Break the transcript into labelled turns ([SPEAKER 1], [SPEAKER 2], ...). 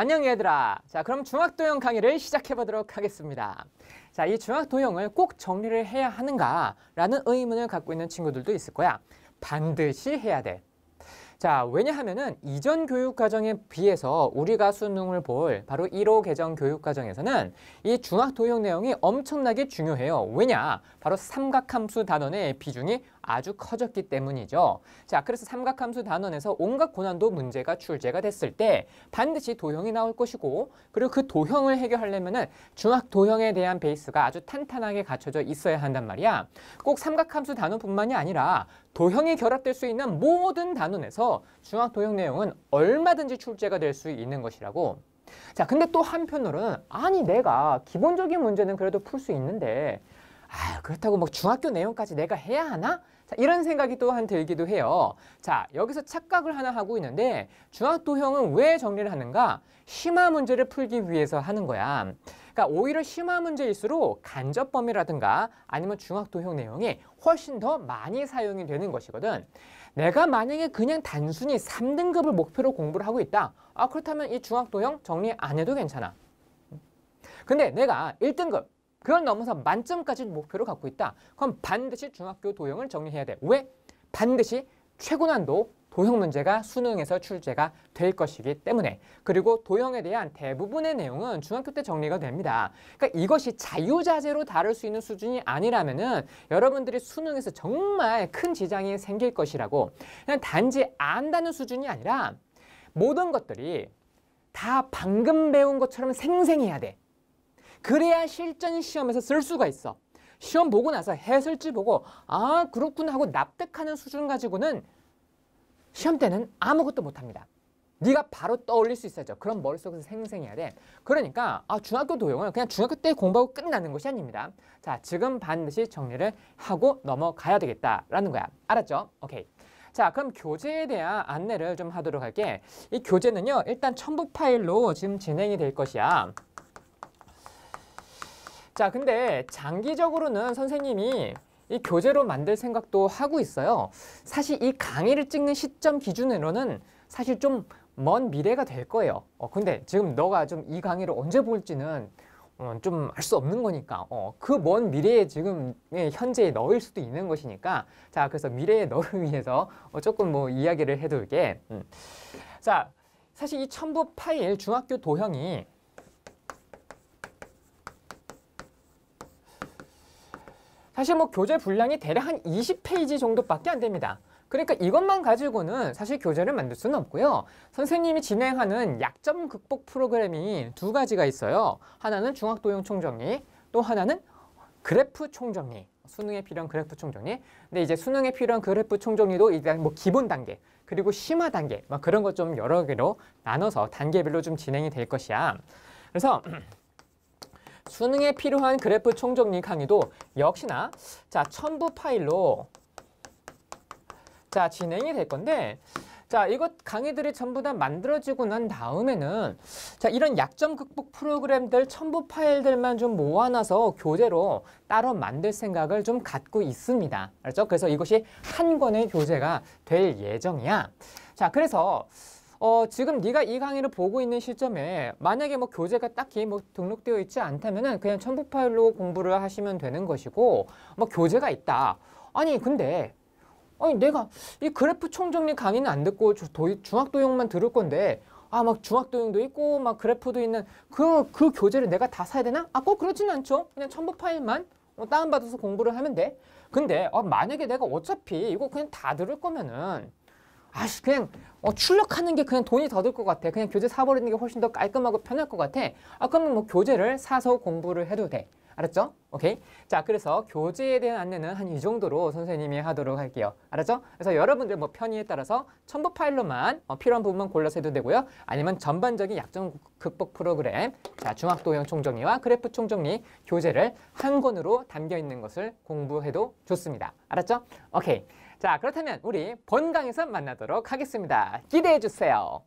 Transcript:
[SPEAKER 1] 안녕 얘들아. 자, 그럼 중학도형 강의를 시작해 보도록 하겠습니다. 자, 이 중학도형을 꼭 정리를 해야 하는가라는 의문을 갖고 있는 친구들도 있을 거야. 반드시 해야 돼. 자, 왜냐하면은 이전 교육 과정에 비해서 우리가 수능을 볼 바로 1호 개정 교육 과정에서는 이 중학 도형 내용이 엄청나게 중요해요. 왜냐? 바로 삼각함수 단원의 비중이 아주 커졌기 때문이죠. 자, 그래서 삼각함수 단원에서 온갖 고난도 문제가 출제가 됐을 때 반드시 도형이 나올 것이고 그리고 그 도형을 해결하려면은 중학 도형에 대한 베이스가 아주 탄탄하게 갖춰져 있어야 한단 말이야. 꼭 삼각함수 단원뿐만이 아니라 도형이 결합될 수 있는 모든 단원에서 중학 도형 내용은 얼마든지 출제가 될 수 있는 것이라고 자, 근데 또 한편으로는 아니 내가 기본적인 문제는 그래도 풀 수 있는데 아, 그렇다고 뭐 중학교 내용까지 내가 해야 하나? 자, 이런 생각이 또 한 들기도 해요. 자, 여기서 착각을 하나 하고 있는데 중학도형은 왜 정리를 하는가? 심화 문제를 풀기 위해서 하는 거야. 그러니까 오히려 심화 문제일수록 간접 범위라든가 아니면 중학도형 내용이 훨씬 더 많이 사용이 되는 것이거든. 내가 만약에 그냥 단순히 3등급을 목표로 공부를 하고 있다. 아, 그렇다면 이 중학도형 정리 안 해도 괜찮아. 근데 내가 1등급, 그걸 넘어서 만점까지는 목표로 갖고 있다. 그럼 반드시 중학교 도형을 정리해야 돼. 왜? 반드시 최고난도 도형 문제가 수능에서 출제가 될 것이기 때문에 그리고 도형에 대한 대부분의 내용은 중학교 때 정리가 됩니다. 그러니까 이것이 자유자재로 다룰 수 있는 수준이 아니라면 은 여러분들이 수능에서 정말 큰 지장이 생길 것이라고 그냥 단지 안다는 수준이 아니라 모든 것들이 다 방금 배운 것처럼 생생해야 돼. 그래야 실전 시험에서 쓸 수가 있어. 시험 보고 나서 해설지 보고 아 그렇구나 하고 납득하는 수준 가지고는 시험 때는 아무것도 못합니다. 네가 바로 떠올릴 수 있어야죠. 그럼 머릿속에서 생생해야 돼. 그러니까 아, 중학교 도형은 그냥 중학교 때 공부하고 끝나는 것이 아닙니다. 자, 지금 반드시 정리를 하고 넘어가야 되겠다라는 거야. 알았죠? 오케이. 자, 그럼 교재에 대한 안내를 좀 하도록 할게. 이 교재는요, 일단 첨부 파일로 지금 진행이 될 것이야. 자, 근데 장기적으로는 선생님이 이 교재로 만들 생각도 하고 있어요. 사실 이 강의를 찍는 시점 기준으로는 사실 좀 먼 미래가 될 거예요. 어, 근데 지금 너가 좀 이 강의를 언제 볼지는 어, 좀알 수 없는 거니까 어, 그 먼 미래에 지금 현재에 너일 수도 있는 것이니까 자 그래서 미래의 너를 위해서 어, 조금 뭐 이야기를 해둘게. 음. 자 사실 이 첨부 파일 중학교 도형이 사실 뭐 교재 분량이 대략 한 20페이지 정도밖에 안 됩니다. 그러니까 이것만 가지고는 사실 교재를 만들 수는 없고요. 선생님이 진행하는 약점 극복 프로그램이 두 가지가 있어요. 하나는 중학도형 총정리, 또 하나는 그래프 총정리. 수능에 필요한 그래프 총정리. 근데 이제 수능에 필요한 그래프 총정리도 일단 뭐 기본 단계, 그리고 심화 단계, 막 그런 것 좀 여러 개로 나눠서 단계별로 좀 진행이 될 것이야. 그래서 수능에 필요한 그래프 총정리 강의도 역시나 자 첨부 파일로 자 진행이 될 건데 자, 이것 강의들이 전부 다 만들어지고 난 다음에는 자, 이런 약점 극복 프로그램들 첨부 파일들만 좀 모아놔서 교재로 따로 만들 생각을 좀 갖고 있습니다. 알죠? 그래서 이것이 한 권의 교재가 될 예정이야. 자, 그래서 어, 지금 네가 이 강의를 보고 있는 시점에 만약에 뭐 교재가 딱히 뭐 등록되어 있지 않다면은 그냥 첨부 파일로 공부를 하시면 되는 것이고 뭐 교재가 있다. 아니 근데 아니 내가 이 그래프 총정리 강의는 안 듣고 중학도용만 들을 건데 아 막중학도용도 있고 막 그래프도 있는 그그 그 교재를 내가 다 사야 되나? 아 꼭 그렇진 않죠. 그냥 첨부 파일만 뭐 다운받아서 공부를 하면 돼. 근데 아, 만약에 내가 어차피 이거 그냥 다 들을 거면은 아씨 그냥 어, 출력하는 게 그냥 돈이 더 들 것 같아. 그냥 교재 사버리는 게 훨씬 더 깔끔하고 편할 것 같아. 아, 그러면 뭐 교재를 사서 공부를 해도 돼. 알았죠? 오케이. 자, 그래서 교재에 대한 안내는 한 이 정도로 선생님이 하도록 할게요. 알았죠? 그래서 여러분들 뭐 편의에 따라서 첨부 파일로만 어, 필요한 부분만 골라서 해도 되고요. 아니면 전반적인 약점 극복 프로그램, 자, 중학도형 총정리와 그래프 총정리 교재를 한 권으로 담겨 있는 것을 공부해도 좋습니다. 알았죠? 오케이. 자, 그렇다면 우리 본강에서 만나도록 하겠습니다. 기대해 주세요.